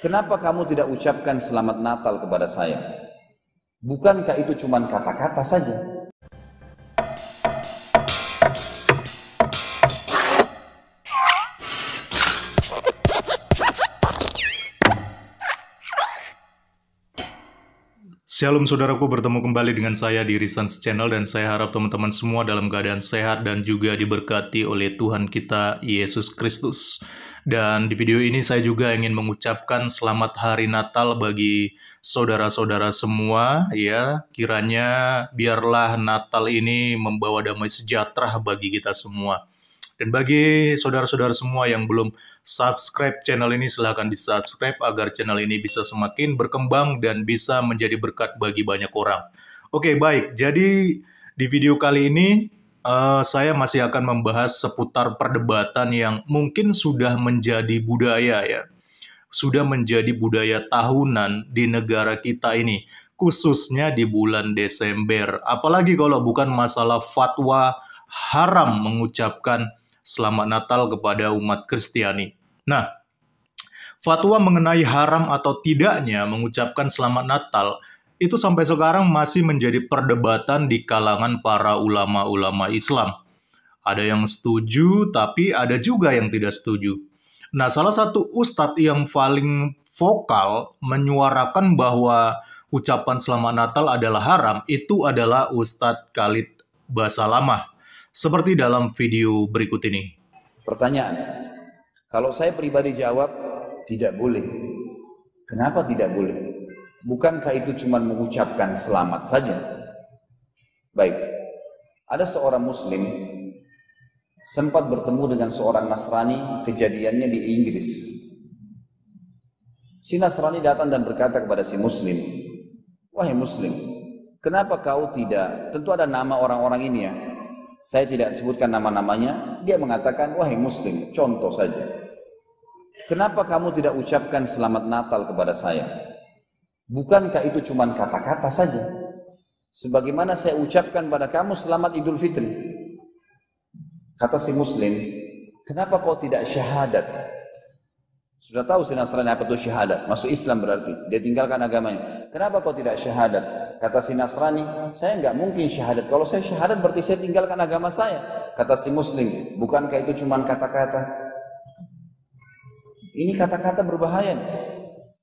Kenapa kamu tidak ucapkan selamat Natal kepada saya? Bukankah itu cuma kata-kata saja? Shalom saudaraku bertemu kembali dengan saya di Resense Channel dan saya harap teman-teman semua dalam keadaan sehat dan juga diberkati oleh Tuhan kita Yesus Kristus. Dan di video ini saya juga ingin mengucapkan selamat hari Natal bagi saudara-saudara semua ya. Kiranya biarlah Natal ini membawa damai sejahtera bagi kita semua. Dan bagi saudara-saudara semua yang belum subscribe channel ini, silahkan di-subscribe agar channel ini bisa semakin berkembang dan bisa menjadi berkat bagi banyak orang. Oke, baik. Jadi di video kali ini uh, saya masih akan membahas seputar perdebatan yang mungkin sudah menjadi budaya ya. Sudah menjadi budaya tahunan di negara kita ini, khususnya di bulan Desember. Apalagi kalau bukan masalah fatwa haram mengucapkan Selamat Natal kepada umat Kristiani. Nah, fatwa mengenai haram atau tidaknya mengucapkan Selamat Natal itu sampai sekarang masih menjadi perdebatan di kalangan para ulama-ulama Islam. Ada yang setuju, tapi ada juga yang tidak setuju. Nah, salah satu ustadz yang paling vokal menyuarakan bahwa ucapan selamat Natal adalah haram itu adalah Ustadz Khalid Basalamah seperti dalam video berikut ini. Pertanyaan, kalau saya pribadi jawab, tidak boleh. Kenapa tidak boleh? Bukankah itu cuma mengucapkan selamat saja? Baik, ada seorang muslim sempat bertemu dengan seorang Nasrani kejadiannya di Inggris. Si Nasrani datang dan berkata kepada si Muslim, Wahai Muslim, kenapa kau tidak, tentu ada nama orang-orang ini ya, saya tidak sebutkan nama-namanya, dia mengatakan, wahai muslim, contoh saja. Kenapa kamu tidak ucapkan selamat Natal kepada saya? Bukankah itu cuma kata-kata saja? Sebagaimana saya ucapkan pada kamu selamat Idul Fitri. Kata si muslim, kenapa kau tidak syahadat? Sudah tahu si Nasrani apa itu syahadat, masuk Islam berarti. Dia tinggalkan agamanya. Kenapa kau tidak syahadat? Kata si Nasrani, saya nggak mungkin syahadat. Kalau saya syahadat berarti saya tinggalkan agama saya. Kata si Muslim, bukankah itu cuma kata-kata? Ini kata-kata berbahaya.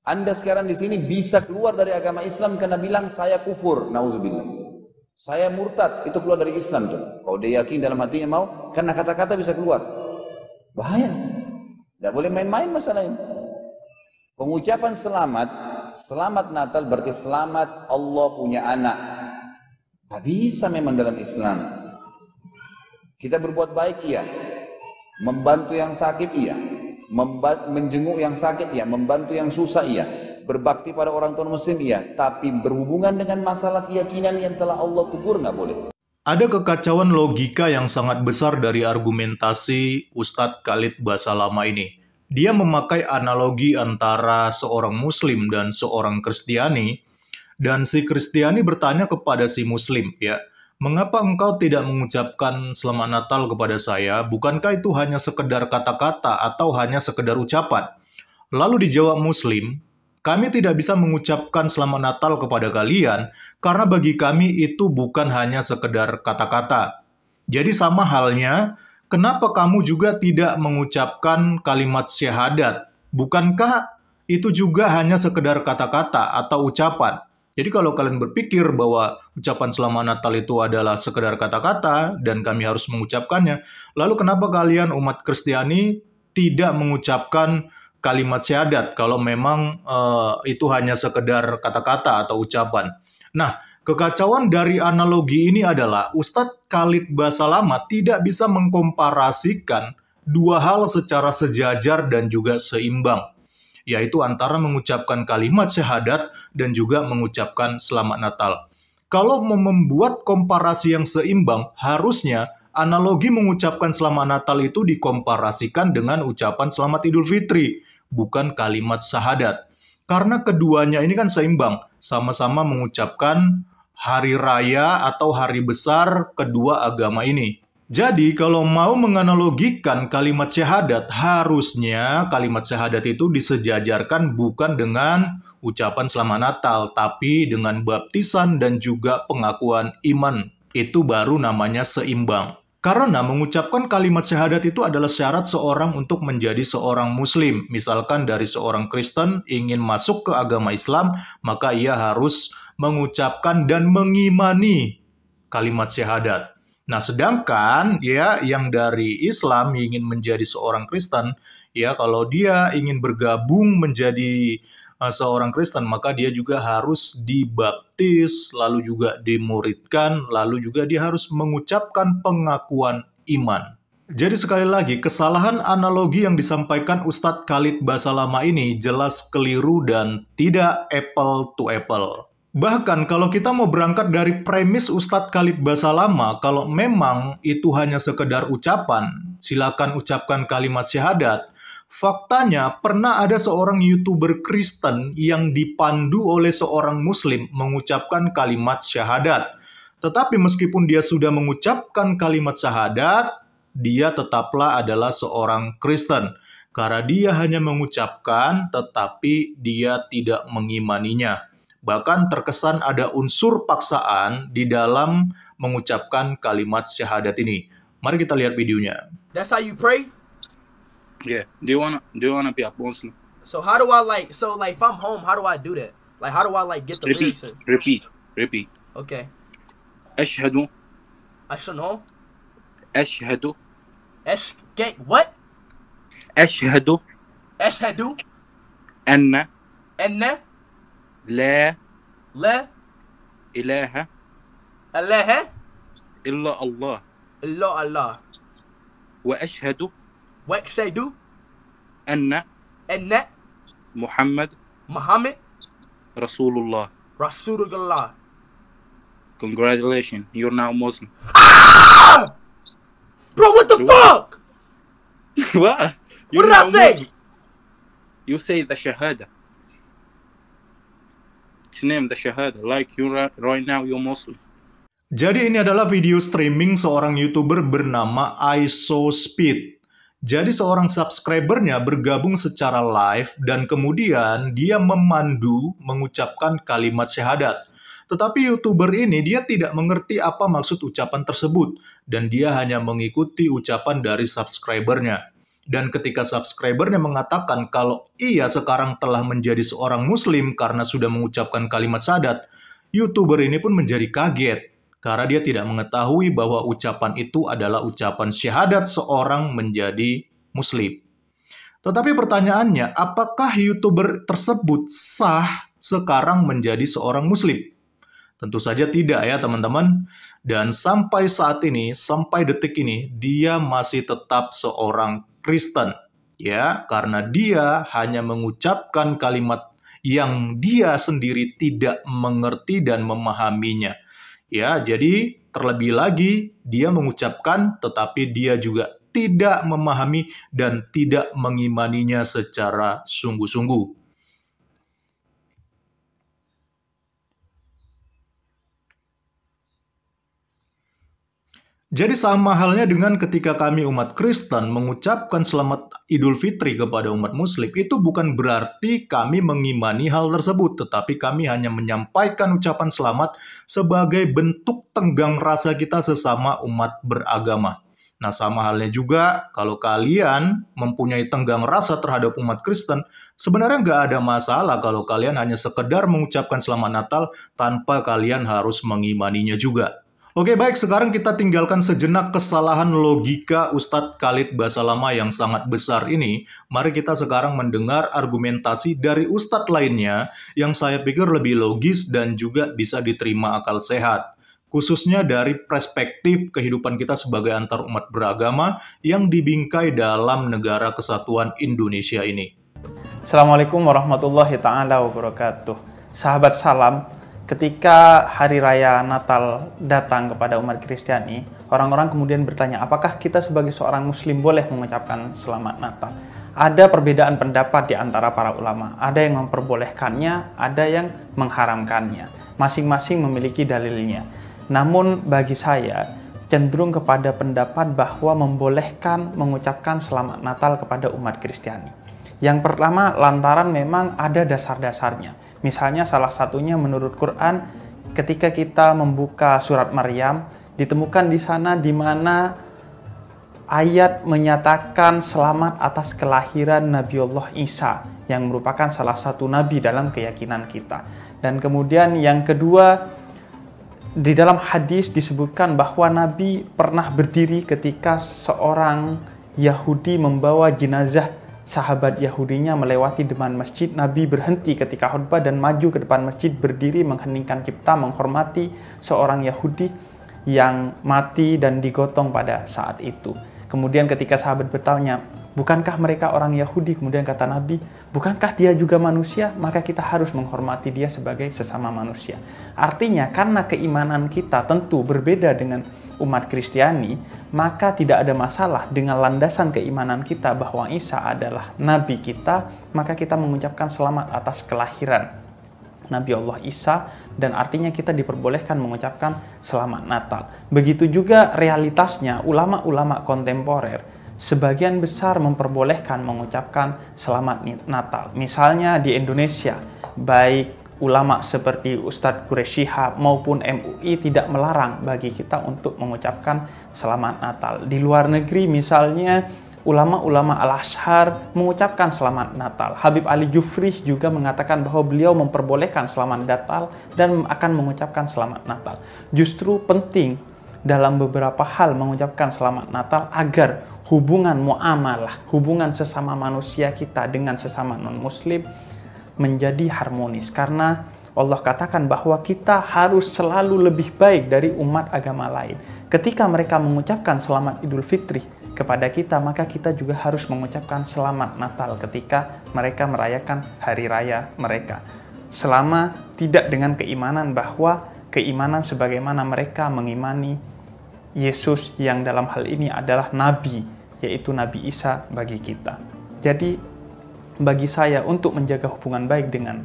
Anda sekarang di sini bisa keluar dari agama Islam karena bilang saya kufur, naudzubillah. Saya murtad, itu keluar dari Islam tuh. Kalau dia yakin dalam hatinya mau, karena kata-kata bisa keluar. Bahaya. Tidak boleh main-main masalah ini. Pengucapan selamat Selamat Natal berarti selamat Allah punya anak. Tak bisa memang dalam Islam. Kita berbuat baik iya. Membantu yang sakit iya. Membat, menjenguk yang sakit iya. Membantu yang susah iya. Berbakti pada orang tua muslim iya. Tapi berhubungan dengan masalah keyakinan yang telah Allah kubur nggak boleh. Ada kekacauan logika yang sangat besar dari argumentasi Ustadz Khalid Basalama ini dia memakai analogi antara seorang muslim dan seorang kristiani dan si kristiani bertanya kepada si muslim ya mengapa engkau tidak mengucapkan selamat natal kepada saya bukankah itu hanya sekedar kata-kata atau hanya sekedar ucapan lalu dijawab muslim kami tidak bisa mengucapkan selamat Natal kepada kalian karena bagi kami itu bukan hanya sekedar kata-kata. Jadi sama halnya kenapa kamu juga tidak mengucapkan kalimat syahadat? Bukankah itu juga hanya sekedar kata-kata atau ucapan? Jadi kalau kalian berpikir bahwa ucapan selama Natal itu adalah sekedar kata-kata dan kami harus mengucapkannya, lalu kenapa kalian umat Kristiani tidak mengucapkan kalimat syahadat kalau memang uh, itu hanya sekedar kata-kata atau ucapan? Nah, Kekacauan dari analogi ini adalah Ustadz Khalid Basalama tidak bisa mengkomparasikan dua hal secara sejajar dan juga seimbang, yaitu antara mengucapkan kalimat syahadat dan juga mengucapkan selamat Natal. Kalau mau membuat komparasi yang seimbang, harusnya analogi mengucapkan selamat Natal itu dikomparasikan dengan ucapan selamat Idul Fitri, bukan kalimat syahadat. Karena keduanya ini kan seimbang, sama-sama mengucapkan hari raya atau hari besar kedua agama ini. Jadi kalau mau menganalogikan kalimat syahadat, harusnya kalimat syahadat itu disejajarkan bukan dengan ucapan selamat Natal, tapi dengan baptisan dan juga pengakuan iman. Itu baru namanya seimbang. Karena mengucapkan kalimat syahadat itu adalah syarat seorang untuk menjadi seorang muslim. Misalkan dari seorang Kristen ingin masuk ke agama Islam, maka ia harus mengucapkan dan mengimani kalimat syahadat. Nah, sedangkan ya yang dari Islam ingin menjadi seorang Kristen, ya kalau dia ingin bergabung menjadi eh, seorang Kristen, maka dia juga harus dibaptis, lalu juga dimuridkan, lalu juga dia harus mengucapkan pengakuan iman. Jadi sekali lagi, kesalahan analogi yang disampaikan Ustadz Khalid Basalama ini jelas keliru dan tidak apple to apple. Bahkan kalau kita mau berangkat dari premis Ustadz Khalid lama kalau memang itu hanya sekedar ucapan, silakan ucapkan kalimat syahadat. Faktanya pernah ada seorang YouTuber Kristen yang dipandu oleh seorang muslim mengucapkan kalimat syahadat. Tetapi meskipun dia sudah mengucapkan kalimat syahadat, dia tetaplah adalah seorang Kristen. Karena dia hanya mengucapkan tetapi dia tidak mengimaninya. Bahkan terkesan ada unsur paksaan di dalam mengucapkan kalimat syahadat ini. Mari kita lihat videonya. That's how you pray? Yeah. Do you wanna do you wanna be a Muslim? So how do I like so like if I'm home, how do I do that? Like how do I like get the repeat, lyrics? Repeat. Repeat. Okay. Ashhadu. Ashhadu. Ashhadu. Ash get what? Ashhadu. Ashhadu. Anna. Anna. لا لا إله إله إلا الله إلا الله وأشهد وأشهد أن أن محمد محمد رسول الله رسول الله Congratulations, you're now Muslim. Ah! Bro, what the fuck? what? You're what did I say? Muslim. You say the Shahada. name, the like you right now, you're Muslim. Jadi ini adalah video streaming seorang YouTuber bernama ISO Speed. Jadi seorang subscribernya bergabung secara live dan kemudian dia memandu mengucapkan kalimat syahadat. Tetapi YouTuber ini dia tidak mengerti apa maksud ucapan tersebut dan dia hanya mengikuti ucapan dari subscribernya. Dan ketika subscribernya mengatakan kalau ia sekarang telah menjadi seorang muslim karena sudah mengucapkan kalimat sadat, YouTuber ini pun menjadi kaget karena dia tidak mengetahui bahwa ucapan itu adalah ucapan syahadat seorang menjadi muslim. Tetapi pertanyaannya, apakah YouTuber tersebut sah sekarang menjadi seorang muslim? Tentu saja tidak ya teman-teman. Dan sampai saat ini, sampai detik ini, dia masih tetap seorang Kristen ya karena dia hanya mengucapkan kalimat yang dia sendiri tidak mengerti dan memahaminya. Ya, jadi terlebih lagi dia mengucapkan tetapi dia juga tidak memahami dan tidak mengimaninya secara sungguh-sungguh. Jadi sama halnya dengan ketika kami umat Kristen mengucapkan selamat Idul Fitri kepada umat muslim, itu bukan berarti kami mengimani hal tersebut, tetapi kami hanya menyampaikan ucapan selamat sebagai bentuk tenggang rasa kita sesama umat beragama. Nah, sama halnya juga, kalau kalian mempunyai tenggang rasa terhadap umat Kristen, sebenarnya nggak ada masalah kalau kalian hanya sekedar mengucapkan selamat Natal tanpa kalian harus mengimaninya juga. Oke baik, sekarang kita tinggalkan sejenak kesalahan logika Ustadz Khalid Basalama yang sangat besar ini. Mari kita sekarang mendengar argumentasi dari Ustadz lainnya yang saya pikir lebih logis dan juga bisa diterima akal sehat. Khususnya dari perspektif kehidupan kita sebagai antarumat beragama yang dibingkai dalam negara kesatuan Indonesia ini. Assalamualaikum warahmatullahi ta'ala wabarakatuh. Sahabat salam, ketika hari raya Natal datang kepada umat Kristiani, orang-orang kemudian bertanya, apakah kita sebagai seorang muslim boleh mengucapkan selamat Natal? Ada perbedaan pendapat di antara para ulama. Ada yang memperbolehkannya, ada yang mengharamkannya. Masing-masing memiliki dalilnya. Namun bagi saya cenderung kepada pendapat bahwa membolehkan mengucapkan selamat Natal kepada umat Kristiani. Yang pertama, lantaran memang ada dasar-dasarnya Misalnya salah satunya menurut Quran ketika kita membuka surat Maryam ditemukan di sana di mana ayat menyatakan selamat atas kelahiran Nabi Allah Isa yang merupakan salah satu nabi dalam keyakinan kita. Dan kemudian yang kedua di dalam hadis disebutkan bahwa Nabi pernah berdiri ketika seorang Yahudi membawa jenazah sahabat Yahudinya melewati depan masjid, Nabi berhenti ketika khutbah dan maju ke depan masjid berdiri mengheningkan cipta menghormati seorang Yahudi yang mati dan digotong pada saat itu. Kemudian ketika sahabat bertanya, bukankah mereka orang Yahudi? Kemudian kata Nabi, bukankah dia juga manusia? Maka kita harus menghormati dia sebagai sesama manusia. Artinya karena keimanan kita tentu berbeda dengan umat Kristiani, maka tidak ada masalah dengan landasan keimanan kita bahwa Isa adalah nabi kita, maka kita mengucapkan selamat atas kelahiran Nabi Allah Isa dan artinya kita diperbolehkan mengucapkan selamat Natal. Begitu juga realitasnya ulama-ulama kontemporer sebagian besar memperbolehkan mengucapkan selamat Natal. Misalnya di Indonesia, baik ulama seperti Ustadz Quraish Shihab maupun MUI tidak melarang bagi kita untuk mengucapkan selamat Natal. Di luar negeri misalnya ulama-ulama al ashar mengucapkan selamat Natal. Habib Ali Jufri juga mengatakan bahwa beliau memperbolehkan selamat Natal dan akan mengucapkan selamat Natal. Justru penting dalam beberapa hal mengucapkan selamat Natal agar hubungan muamalah, hubungan sesama manusia kita dengan sesama non-muslim menjadi harmonis karena Allah katakan bahwa kita harus selalu lebih baik dari umat agama lain. Ketika mereka mengucapkan selamat Idul Fitri, kepada kita, maka kita juga harus mengucapkan selamat Natal ketika mereka merayakan hari raya mereka. Selama tidak dengan keimanan bahwa keimanan sebagaimana mereka mengimani Yesus yang dalam hal ini adalah nabi, yaitu Nabi Isa bagi kita. Jadi bagi saya untuk menjaga hubungan baik dengan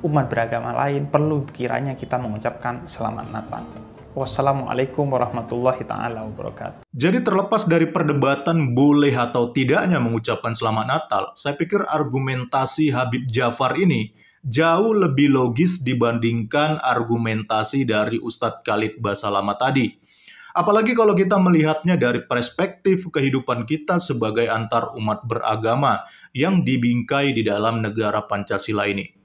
umat beragama lain perlu kiranya kita mengucapkan selamat Natal. Wassalamualaikum warahmatullahi taala wabarakatuh. Jadi terlepas dari perdebatan boleh atau tidaknya mengucapkan selamat Natal, saya pikir argumentasi Habib Jafar ini jauh lebih logis dibandingkan argumentasi dari Ustadz Khalid Basalama tadi. Apalagi kalau kita melihatnya dari perspektif kehidupan kita sebagai antar umat beragama yang dibingkai di dalam negara Pancasila ini.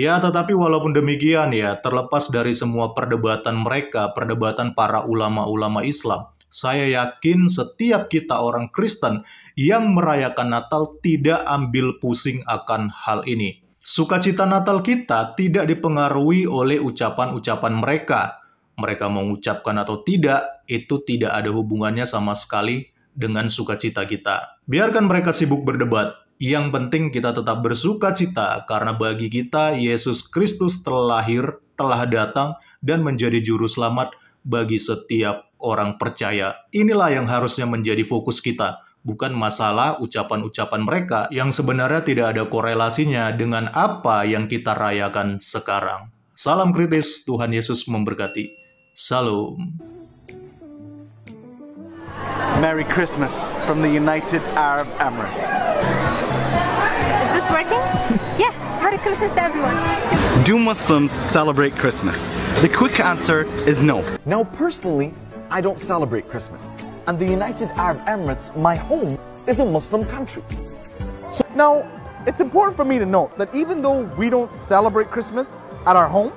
Ya, tetapi walaupun demikian ya, terlepas dari semua perdebatan mereka, perdebatan para ulama-ulama Islam, saya yakin setiap kita orang Kristen yang merayakan Natal tidak ambil pusing akan hal ini. Sukacita Natal kita tidak dipengaruhi oleh ucapan-ucapan mereka. Mereka mengucapkan atau tidak, itu tidak ada hubungannya sama sekali dengan sukacita kita. Biarkan mereka sibuk berdebat, yang penting kita tetap bersuka cita karena bagi kita Yesus Kristus telah lahir, telah datang, dan menjadi juru selamat bagi setiap orang percaya. Inilah yang harusnya menjadi fokus kita, bukan masalah ucapan-ucapan mereka yang sebenarnya tidak ada korelasinya dengan apa yang kita rayakan sekarang. Salam kritis, Tuhan Yesus memberkati. Salam. Merry Christmas from the United Arab Emirates. working? Yeah, Merry Christmas to everyone. Do Muslims celebrate Christmas? The quick answer is no. Now, personally, I don't celebrate Christmas. And the United Arab Emirates, my home, is a Muslim country. now, it's important for me to note that even though we don't celebrate Christmas at our home,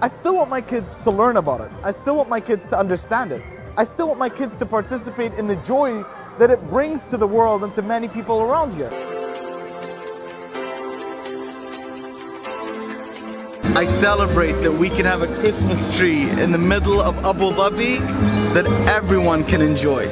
I still want my kids to learn about it. I still want my kids to understand it. I still want my kids to participate in the joy that it brings to the world and to many people around here. I celebrate that we can have a Christmas tree in the middle of Abu Dhabi that everyone can enjoy.